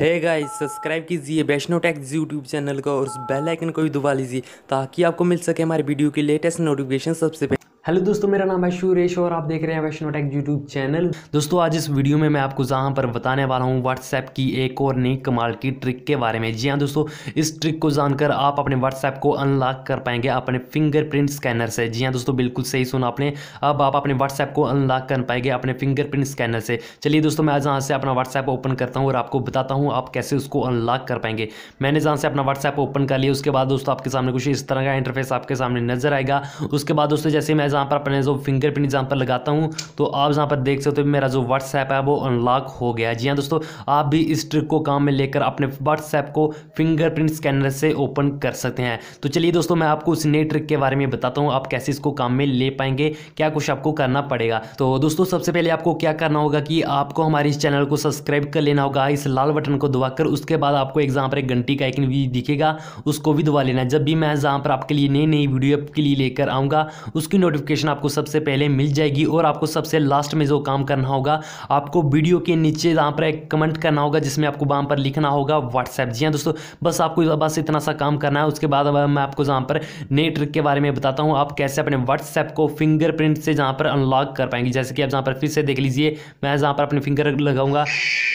है guys subscribe कीजिए Vaishno tax YouTube channel को और बेल आइकन को भी दबा लीजिए ताकि आपको मिल सके हमारे वीडियो की लेटेस्ट नोटिफिकेशन सबसे पहले हेलो दोस्तों मेरा नाम है सुरेश और आप देख रहे हैं वैष्णो टेक यूट्यूब चैनल दोस्तों आज इस वीडियो में मैं आपको जहां पर बताने वाला हूं व्हाट्सएप की एक और नई कमाल की ट्रिक के बारे में जी हां दोस्तों इस ट्रिक को जानकर आप अपने व्हाट्सएप को अनलॉक कर पाएंगे अपने फिंगरप्रिंट स्कैनर से जी हाँ दोस्तों बिल्कुल सही सुना आपने अब आप अपने व्हाट्सएप को अनलॉक कर पाएंगे अपने फिंगरप्रिंट स्कैनर से चलिए दोस्तों मैं जहाँ से अपना व्हाट्सएप ओपन करता हूँ और आपको बताता हूँ आप कैसे उसको अनलॉक कर पाएंगे मैंने जहाँ से अपना व्हाट्सएप ओपन कर लिया उसके बाद दोस्तों आपके सामने कुछ इस तरह का इंटरफेस आपके सामने नजर आएगा उसके बाद दोस्तों जैसे मैं जहाँ पर अपने जो फिंगरप्रिंट जहाँ पर लगाता हूँ तो आप जहाँ पर देख सकते हो मेरा जो व्हाट्सएप है वो अनलॉक हो गया जी हाँ दोस्तों आप भी इस ट्रिक को काम में लेकर अपने व्हाट्सएप को फिंगरप्रिंट स्कैनर से ओपन कर सकते हैं तो चलिए दोस्तों मैं आपको उस नए ट्रिक के बारे में बताता हूँ आप कैसे इसको काम में ले पाएंगे क्या कुछ आपको करना पड़ेगा तो दोस्तों सबसे पहले आपको क्या करना होगा कि आपको हमारे इस चैनल को सब्सक्राइब कर लेना होगा इस लाल बटन को दबाकर उसके बाद आपको एक जहाँ पर एक घंटी का आइकन भी दिखेगा उसको भी दबा लेना जब भी मैं जहाँ पर आपके लिए नई नई वीडियो के लिए लेकर आऊँगा उसकी नोटिफिक नोटिफिकेशन आपको सबसे पहले मिल जाएगी और आपको सबसे लास्ट में जो काम करना होगा आपको वीडियो के नीचे यहाँ पर एक कमेंट करना होगा जिसमें आपको वहाँ पर लिखना होगा व्हाट्सएप जी हाँ दोस्तों बस आपको बस इतना सा काम करना है उसके बाद मैं आपको जहाँ पर नए ट्रिक के बारे में बताता हूँ आप कैसे अपने व्हाट्सएप को फिंगरप्रिंट से जहाँ पर अनलॉक कर पाएंगे जैसे कि आप जहाँ पर फिर से देख लीजिए मैं जहाँ पर अपनी फिंगर लगाऊंगा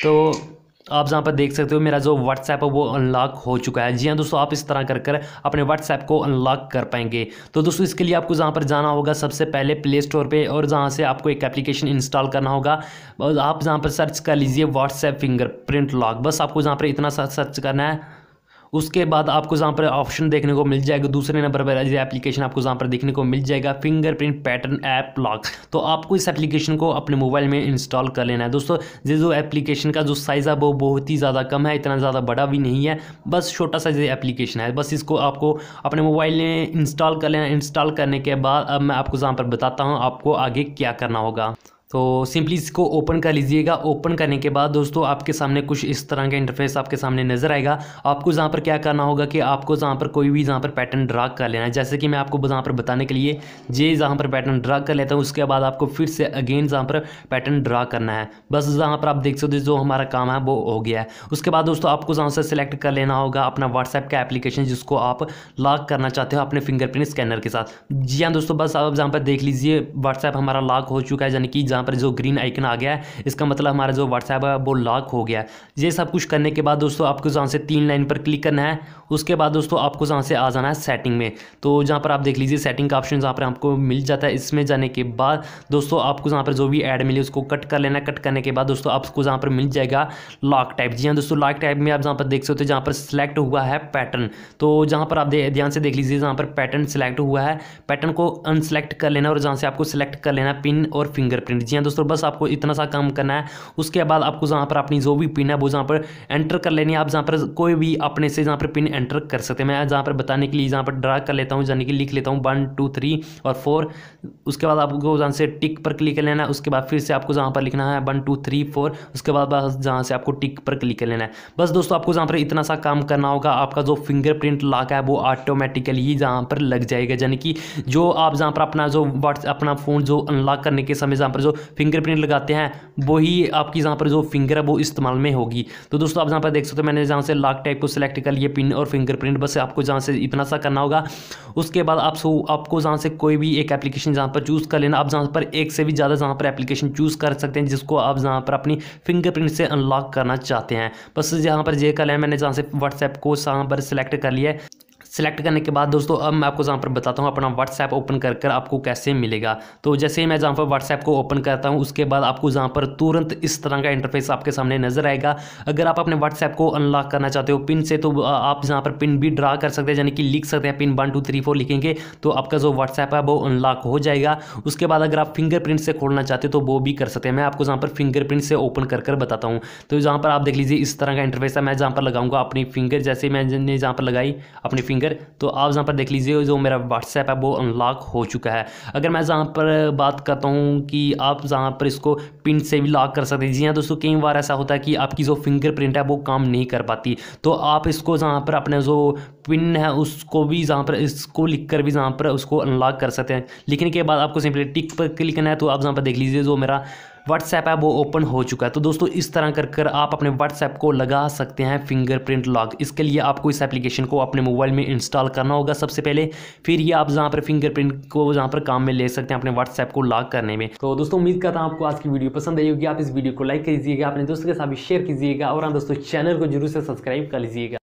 तो तो आप जहाँ पर देख सकते हो मेरा जो व्हाट्सएप है वो अनलॉक हो चुका है जी हाँ दोस्तों आप इस तरह कर कर अपने व्हाट्सएप को अनलॉक कर पाएंगे तो दोस्तों इसके लिए आपको जहाँ पर जाना होगा सबसे पहले प्ले स्टोर पर और जहाँ से आपको एक एप्लीकेशन इंस्टॉल करना होगा आप जहाँ पर सर्च कर लीजिए व्हाट्सएप फिंगर लॉक बस आपको जहाँ पर इतना सर्च करना है उसके बाद आपको जहाँ पर ऑप्शन देखने को मिल जाएगा दूसरे नंबर पर एप्लीकेशन आपको जहाँ पर देखने को मिल जाएगा फिंगरप्रिंट पैटर्न ऐप लॉक तो आपको इस एप्लीकेशन को अपने मोबाइल में इंस्टॉल कर लेना है दोस्तों ये जो एप्लीकेशन का जो साइज़ है वो बहुत ही ज़्यादा कम है इतना ज़्यादा बड़ा भी नहीं है बस छोटा सा ये एप्लीकेशन है बस इसको आपको अपने मोबाइल में इंस्टॉल कर लेना इंस्टॉल करने के बाद अब मैं आपको जहाँ पर बताता हूँ आपको आगे क्या करना होगा तो सिंपली इसको ओपन कर लीजिएगा ओपन करने के बाद दोस्तों आपके सामने कुछ इस तरह का इंटरफेस आपके सामने नज़र आएगा आपको जहाँ पर क्या करना होगा कि आपको जहाँ पर कोई भी जहाँ पर पैटर्न ड्रा कर लेना है जैसे कि मैं आपको जहाँ पर बताने के लिए ये जहाँ पर पैटर्न ड्रा कर लेता हूँ उसके बाद आपको फिर से अगेन जहाँ पर पैटर्न ड्रा करना है बस जहाँ पर आप देख सकते हो जो हमारा काम है वो हो गया है उसके बाद दोस्तों आपको जहाँ से सिलेक्ट कर लेना होगा अपना व्हाट्सएप का एप्लीकेशन जिसको आप लॉक करना चाहते हो अपने फिंगरप्रिंट स्कैनर के साथ जी हाँ दोस्तों बस आप जहाँ पर देख लीजिए व्हाट्सएप हमारा लॉक हो चुका है यानी कि जहाँ यहाँ पर जो ग्रीन आइकन आ गया है इसका मतलब हमारा जो व्हाट्सएप है वो लॉक हो गया ये सब कुछ करने के बाद दोस्तों आपको जहाँ से तीन लाइन पर क्लिक करना है उसके बाद दोस्तों आपको जहाँ से आ जाना है सेटिंग में तो जहाँ पर आप देख लीजिए सेटिंग का ऑप्शन जहाँ पर आपको मिल जाता है इसमें जाने के बाद दोस्तों आपको जहाँ पर जो भी ऐड मिले उसको कट कर लेना कट करने के बाद दोस्तों आपको जहाँ पर मिल जाएगा लॉक टाइप जी हाँ दोस्तों लॉक टाइप में आप जहाँ पर देख सकते हो जहाँ पर सिलेक्ट हुआ है पैटर्न तो जहाँ पर आप ध्यान से देख लीजिए जहाँ पर पैटर्न सिलेक्ट हुआ है पैटर्न को अनसेलेक्ट कर लेना और जहाँ से आपको सिलेक्ट कर लेना पिन और फिंगरप्रिंट जी हाँ दोस्तों बस आपको इतना सा काम करना है उसके बाद आपको जहाँ पर अपनी जो भी पिन है वो जहाँ पर एंटर कर लेनी है आप जहाँ पर कोई भी अपने से जहाँ पर पिन एंटर कर सकते हैं मैं जहाँ पर बताने के लिए जहाँ पर ड्रा कर लेता हूँ यानी कि लिख लेता हूँ वन टू थ्री और फोर उसके बाद आपको जहाँ से टिक पर क्लिक कर लेना है उसके बाद फिर से आपको जहाँ पर लिखना है वन टू थ्री फोर उसके बाद जहाँ से आपको टिक पर क्लिक कर लेना है बस दोस्तों आपको जहाँ पर इतना सा काम करना होगा आपका जो फिंगरप्रिंट लाका है वो ऑटोमेटिकली ही जहाँ पर लग जाएगा यानी कि जो आप जहाँ पर अपना जो व्हाट्स अपना फ़ोन जो अनलॉक करने के समय जहाँ पर जो फिंगरप्रिंट लगाते हैं वही आपकी जहाँ पर जो फिंगर है वो इस्तेमाल में होगी तो दोस्तों आप जहाँ पर देख सकते हो मैंने जहाँ से लॉक टाइप को सिलेक्ट कर लिया पिन और फिंगरप्रिंट बस आपको जहाँ से इतना सा करना होगा उसके बाद आप सो आपको जहाँ से कोई भी एक एप्लीकेशन जहाँ पर चूज़ कर लेना आप जहाँ पर एक से भी ज़्यादा जहाँ पर एप्लीकेशन चूज़ कर सकते हैं जिसको आप जहाँ पर अपनी फिंगरप्रिंट से अनलॉक करना चाहते हैं बस यहाँ पर जे कर लेना मैंने जहाँ से व्हाट्सएप को जहाँ पर सिलेक्ट कर लिया सेलेक्ट करने के बाद दोस्तों अब मैं आपको जहाँ पर बताता हूँ अपना व्हाट्सएप ओपन कर कर आपको कैसे मिलेगा तो जैसे ही मैं जहाँ पर व्हाट्सएप को ओपन करता हूँ उसके बाद आपको जहाँ पर तुरंत इस तरह का इंटरफेस आपके सामने नजर आएगा अगर आप अपने व्हाट्सएप को अनलॉक करना चाहते हो पिन से तो आप जहाँ पर पिन भी ड्रा कर सकते हैं यानी कि लिख सकते हैं pin one two three four लिखेंगे तो आपका जो व्हाट्सएप है वो अनलॉक हो जाएगा उसके बाद अगर आप फिंगरप्रिंट से खोलना चाहते हो तो वो भी कर सकते हैं मैं आपको जहाँ पर फिंगरप्रिंट से ओपन कर कर बताता हूँ तो जहाँ पर आप देख लीजिए इस तरह का इंटरफेस है मैं जहाँ पर लगाऊंगा अपनी फिंगर जैसे मैंने जहाँ पर लगाई अपनी फिंगर फिंगर तो आप जहाँ पर देख लीजिए जो मेरा व्हाट्सएप है वो अनलॉक हो चुका है अगर मैं जहाँ पर बात करता हूँ कि आप जहाँ पर इसको पिन से भी लॉक कर सकते हैं जी हाँ दोस्तों कई बार ऐसा होता है कि आपकी जो फिंगरप्रिंट है वो काम नहीं कर पाती तो आप इसको जहाँ पर अपने जो पिन है उसको भी जहाँ पर इसको लिख कर भी जहाँ पर उसको अनलॉक कर सकते हैं लिखने के बाद आपको सिंपली टिक पर क्लिक करना है तो आप जहाँ पर देख लीजिए जो मेरा व्हाट्सएप है वो ओपन हो चुका है तो दोस्तों इस तरह कर कर आप अपने व्हाट्सएप को लगा सकते हैं फिंगरप्रिंट लॉक इसके लिए आपको इस एप्लीकेशन को अपने मोबाइल में इंस्टॉल करना होगा सबसे पहले फिर ये आप जहाँ पर फिंगरप्रिंट को जहाँ पर काम में ले सकते हैं अपने व्हाट्सएप को लॉक करने में तो दोस्तों उम्मीद करता हूँ आपको आज की वीडियो पसंद आई होगी आप इस वीडियो को लाइक कीजिएगा अपने दोस्तों के साथ भी शेयर कीजिएगा और हाँ दोस्तों चैनल को जरूर से सब्सक्राइब कर लीजिएगा